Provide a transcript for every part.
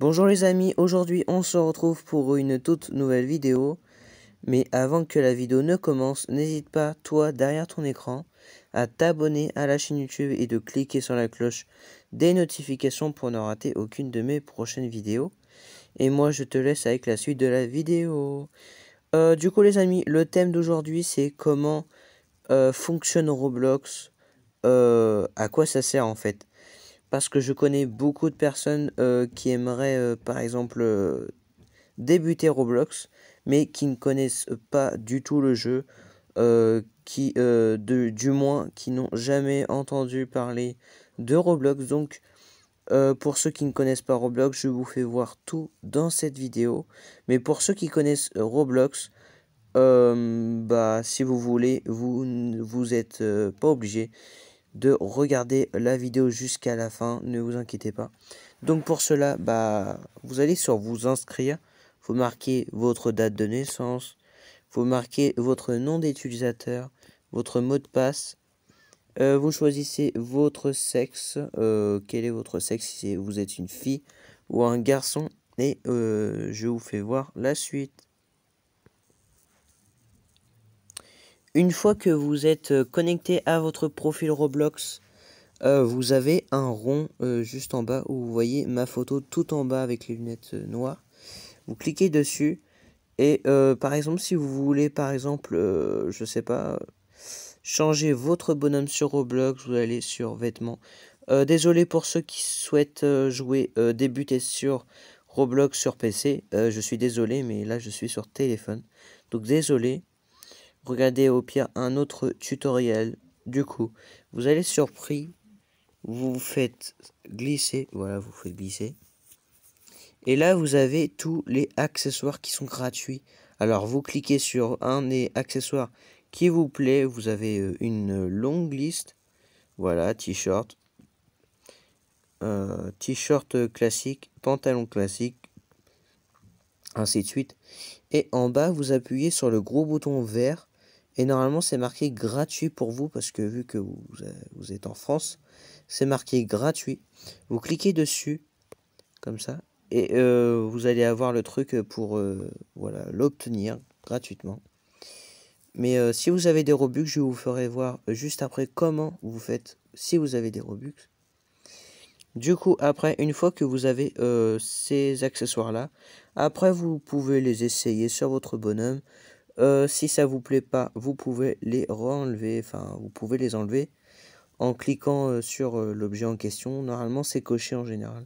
Bonjour les amis, aujourd'hui on se retrouve pour une toute nouvelle vidéo. Mais avant que la vidéo ne commence, n'hésite pas, toi, derrière ton écran, à t'abonner à la chaîne YouTube et de cliquer sur la cloche des notifications pour ne rater aucune de mes prochaines vidéos. Et moi je te laisse avec la suite de la vidéo. Euh, du coup les amis, le thème d'aujourd'hui c'est comment euh, fonctionne Roblox, euh, à quoi ça sert en fait parce que je connais beaucoup de personnes euh, qui aimeraient euh, par exemple euh, débuter Roblox mais qui ne connaissent pas du tout le jeu qui du moins qui n'ont jamais entendu parler de Roblox donc pour ceux qui ne connaissent pas Roblox je vous fais voir tout dans cette vidéo mais pour ceux qui connaissent Roblox bah si vous voulez vous vous êtes pas obligé de regarder la vidéo jusqu'à la fin, ne vous inquiétez pas. Donc pour cela, bah, vous allez sur vous inscrire, vous marquez votre date de naissance, vous marquez votre nom d'utilisateur, votre mot de passe, euh, vous choisissez votre sexe, euh, quel est votre sexe, si vous êtes une fille ou un garçon, et euh, je vous fais voir la suite. Une fois que vous êtes euh, connecté à votre profil Roblox, euh, vous avez un rond euh, juste en bas où vous voyez ma photo tout en bas avec les lunettes noires. Vous cliquez dessus et par exemple si vous voulez par exemple je sais pas changer votre bonhomme sur Roblox, vous allez sur vêtements. désolé pour ceux qui souhaitent jouer débuter sur Roblox sur PC, je suis désolé mais là je suis sur téléphone. Donc désolé regardez au pire un autre tutoriel. Du coup, vous allez surpris, vous faites glisser, voilà, vous faites glisser. Et là, vous avez tous les accessoires qui sont gratuits. Alors, vous cliquez sur un des accessoires qui vous plaît. Vous avez euh, une longue liste. Voilà, t-shirt. Euh, t-shirt classique, pantalon classique, ainsi de suite. Et en bas, vous appuyez sur le gros bouton vert et normalement, c'est marqué gratuit pour vous parce que vu que euh, vous, êtes en France, c'est marqué gratuit. Vous cliquez dessus, comme ça, et euh, vous allez avoir le truc pour euh, voilà l'obtenir gratuitement. Mais si vous avez des Robux, je vous ferai voir juste après comment vous faites si vous avez des Robux. Du coup, après, une fois que vous avez ces accessoires-là, après, vous pouvez les essayer sur votre bonhomme. Euh, si ça vous plaît pas, vous pouvez les enlever. Enfin, vous pouvez les enlever en cliquant euh, sur euh, l'objet en question. Normalement, c'est coché en général.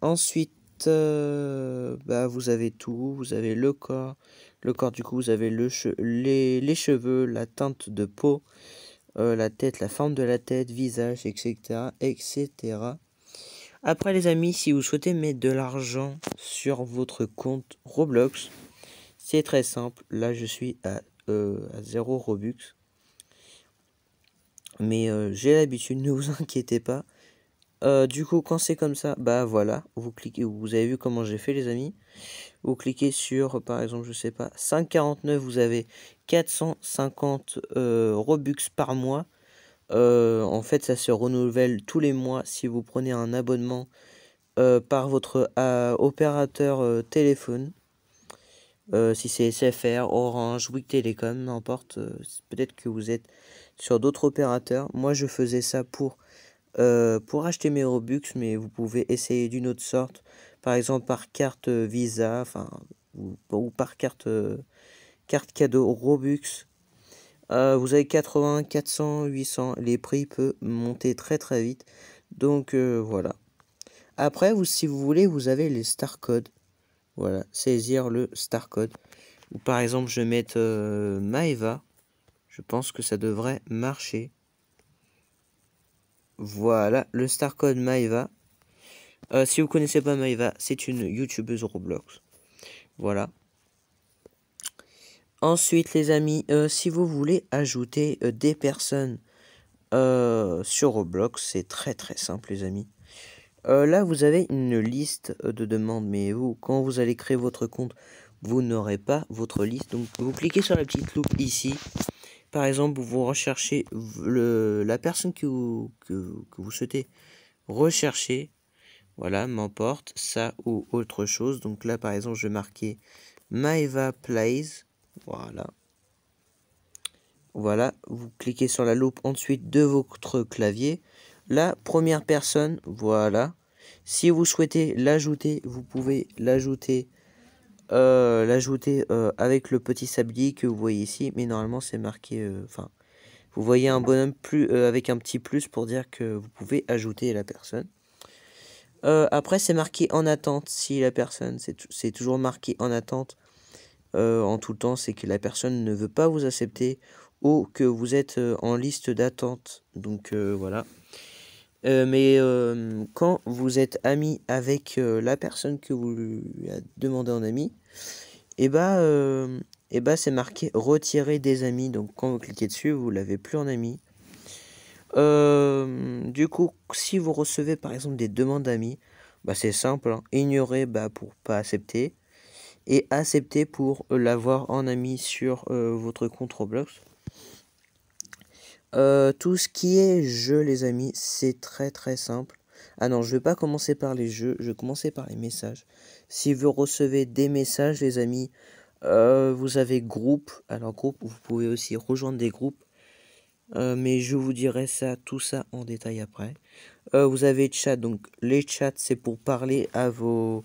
ensuite, bah, vous avez tout. Vous avez le corps. Le corps, du coup, vous avez les, cheveux, la teinte de peau, la tête, la forme de la tête, visage, etc., etc. Après, les amis, si vous souhaitez mettre de l'argent sur votre compte Roblox, c'est très simple. Là, je suis à, 0 euh, Robux. Mais euh, j'ai l'habitude, ne vous inquiétez pas. Euh, du coup, quand c'est comme ça, bah voilà, vous cliquez, vous avez vu comment j'ai fait les amis. Vous cliquez sur, par exemple, je sais pas, 5,49, vous avez 450 Robux par mois. en fait, ça se renouvelle tous les mois si vous prenez un abonnement par votre opérateur téléphone. Euh, si c'est SFR, Orange, Bouygues Telecom, n'importe. Euh, peut-être que vous êtes sur d'autres opérateurs. Moi, je faisais ça pour, euh, pour acheter mes Robux, mais vous pouvez essayer d'une autre sorte. Par exemple, par carte Visa, enfin, ou, par carte, carte cadeau Robux. vous avez 80, 400, 800. Les prix peuvent monter très très vite. Donc voilà. Après, vous, si vous voulez, vous avez les star codes. Voilà, saisir le star code. Ou par exemple, je mette mettre euh, Maeva. Je pense que ça devrait marcher. Voilà, le star code Maeva. Euh, si vous connaissez pas Maeva, c'est une youtubeuse Roblox. Voilà. Ensuite, les amis, euh, si vous voulez ajouter des personnes sur Roblox, c'est très très simple, les amis. Euh, là, vous avez une liste euh, de demandes, mais vous, quand vous allez créer votre compte, vous n'aurez pas votre liste. Donc, vous cliquez sur la petite loupe ici. Par exemple, vous recherchez la personne que vous, vous souhaitez rechercher. Voilà, m'emporte, ça ou autre chose. Donc là, par exemple, je vais marquer Maeva Plays. Voilà. Voilà, vous cliquez sur la loupe ensuite de votre clavier la première personne, voilà. Si vous souhaitez l'ajouter, vous pouvez l'ajouter euh, l'ajouter euh, avec le petit sablier que vous voyez ici. Mais normalement, c'est marqué... Euh, enfin, vous voyez un bonhomme plus avec un petit plus pour dire que vous pouvez ajouter la personne. après, c'est marqué en attente. Si la personne, c'est toujours marqué en attente en tout temps, c'est que la personne ne veut pas vous accepter ou que vous êtes en liste d'attente. Donc voilà. Euh, mais euh, quand vous êtes ami avec euh, la personne que vous lui a demandé en ami, et eh bah, ben, eh ben, c'est marqué retirer des amis. Donc quand vous cliquez dessus, vous l'avez plus en ami. du coup, si vous recevez par exemple des demandes d'amis, bah, c'est simple, hein. ignorer bah, pour pas accepter et accepter pour l'avoir en ami sur votre compte Roblox. Euh, tout ce qui est jeu, les amis, c'est très très simple. Ah non, je vais pas commencer par les jeux, je vais commencer par les messages. Si vous recevez des messages, les amis, euh, vous avez groupe. Alors groupe, vous pouvez aussi rejoindre des groupes. Euh, mais je vous dirai ça, tout ça en détail après. vous avez chat, donc les chats, c'est pour parler à vos,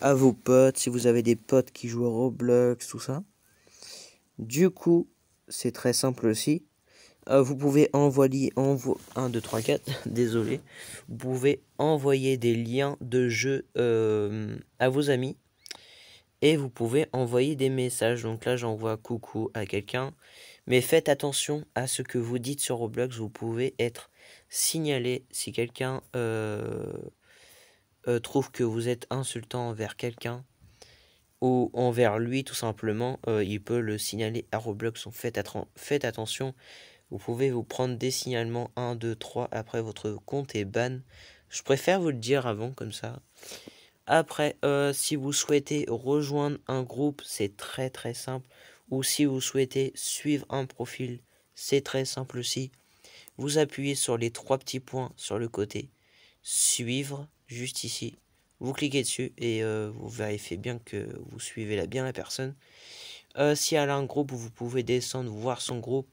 à vos potes, si vous avez des potes qui jouent à Roblox, tout ça. Du coup, c'est très simple aussi. Euh, vous pouvez envoyer, 1, 2, 3, 4, désolé, vous pouvez envoyer des liens de jeu euh, à vos amis et vous pouvez envoyer des messages. Donc là, j'envoie coucou à quelqu'un, mais faites attention à ce que vous dites sur Roblox. Vous pouvez être signalé si quelqu'un euh, trouve que vous êtes insultant envers quelqu'un ou envers lui tout simplement, il peut le signaler à Roblox. Donc faites attention vous pouvez vous prendre des signalements 1, 2, 3 après votre compte est ban. Je préfère vous le dire avant comme ça. Après, euh, si vous souhaitez rejoindre un groupe, c'est très très simple. Ou si vous souhaitez suivre un profil, c'est très simple aussi. Vous appuyez sur les trois petits points sur le côté. Suivre, juste ici. Vous cliquez dessus et euh, vous vérifiez bien que vous suivez bien la personne. Euh, s'il si elle a un groupe, vous pouvez descendre, voir son groupe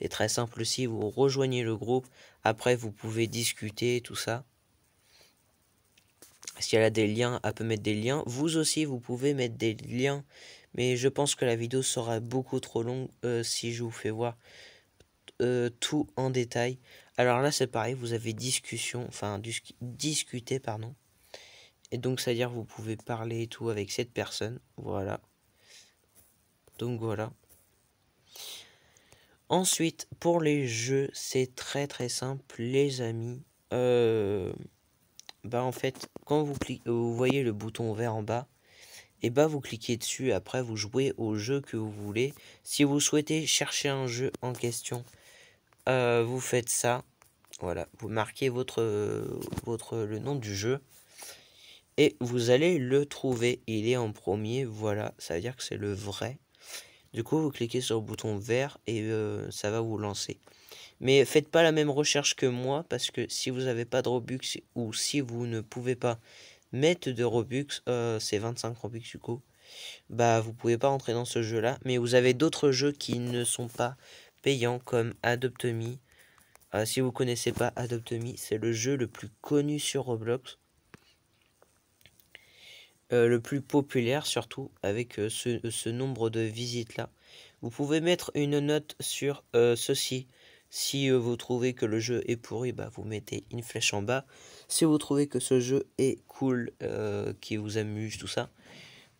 c'est très simple aussi, vous rejoignez le groupe, après vous pouvez discuter, tout ça. Si elle a des liens, elle peut mettre des liens. Vous aussi, vous pouvez mettre des liens. Mais je pense que la vidéo sera beaucoup trop longue euh, si je vous fais voir euh, tout en détail. Alors là, c'est pareil, vous avez discussion, enfin, discuter, pardon. Et donc, c'est-à-dire, vous pouvez parler et tout avec cette personne. Voilà. Donc, voilà. Ensuite, pour les jeux, c'est très très simple, les amis. Euh, bah en fait, quand vous, cliquez, euh, vous voyez le bouton vert en bas, et bah vous cliquez dessus, après vous jouez au jeu que vous voulez. Si vous souhaitez chercher un jeu en question, euh, vous faites ça. Voilà, vous marquez votre, votre, le nom du jeu. Et vous allez le trouver, il est en premier, voilà, ça veut dire que c'est le vrai. Du coup, vous cliquez sur le bouton vert et euh, ça va vous lancer. Mais faites pas la même recherche que moi parce que si vous n'avez pas de Robux ou si vous ne pouvez pas mettre de Robux, euh, c'est 25 Robux du coup, bah vous pouvez pas entrer dans ce jeu là. Mais vous avez d'autres jeux qui ne sont pas payants comme Adopt Me. Euh, si vous connaissez pas Adopt Me, c'est le jeu le plus connu sur Roblox. Euh, le plus populaire, surtout avec euh, euh, ce, nombre de visites-là. Vous pouvez mettre une note sur ceci. Si vous trouvez que le jeu est pourri, bah, vous mettez une flèche en bas. Si vous trouvez que ce jeu est cool, qui vous amuse, tout ça,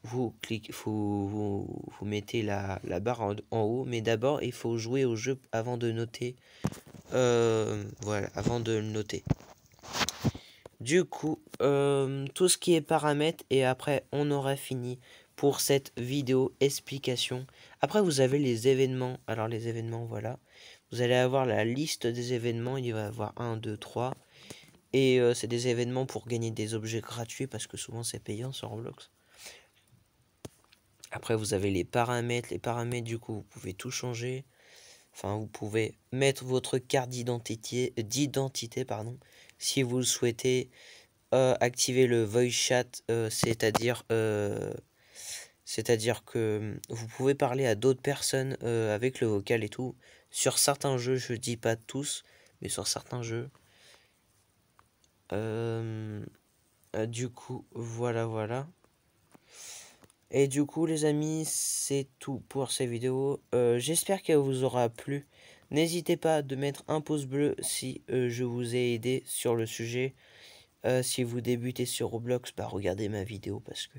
vous, cliquez, vous, mettez la, la barre en, en, haut. Mais d'abord, il faut jouer au jeu avant de noter. voilà, avant de le noter. Du coup, euh, tout ce qui est paramètres et après on aura fini pour cette vidéo explication. Après vous avez les événements. Alors les événements, voilà. Vous allez avoir la liste des événements. Il va y avoir 1, 2, 3. Et euh, c'est des événements pour gagner des objets gratuits parce que souvent c'est payant sur Roblox. Après vous avez les paramètres. Les paramètres du coup vous pouvez tout changer. Enfin vous pouvez mettre votre carte d'identité, d'identité pardon, si vous souhaitez, euh, activer le voice chat, euh, euh, c'est-à-dire que vous pouvez parler à d'autres personnes avec le vocal et tout. Sur certains jeux, je dis pas tous, mais sur certains jeux. du coup, voilà, voilà. Et du coup, les amis, c'est tout pour cette vidéo. J'espère qu'elle vous aura plu. N'hésitez pas de mettre un pouce bleu si euh, je vous ai aidé sur le sujet. Euh, si vous débutez sur Roblox, bah, regardez ma vidéo parce que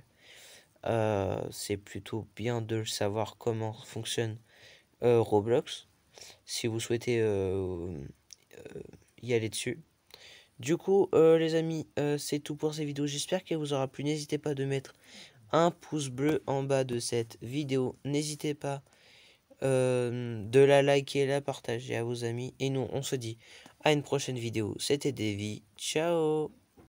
euh, c'est plutôt bien de savoir comment fonctionne Roblox. Si vous souhaitez y aller dessus. Du coup, les amis, c'est tout pour cette vidéo. J'espère qu'elle vous aura plu. N'hésitez pas de mettre un pouce bleu en bas de cette vidéo. N'hésitez pas euh, de la liker, la partager à vos amis. Et nous, on se dit à une prochaine vidéo. C'était Davy. Ciao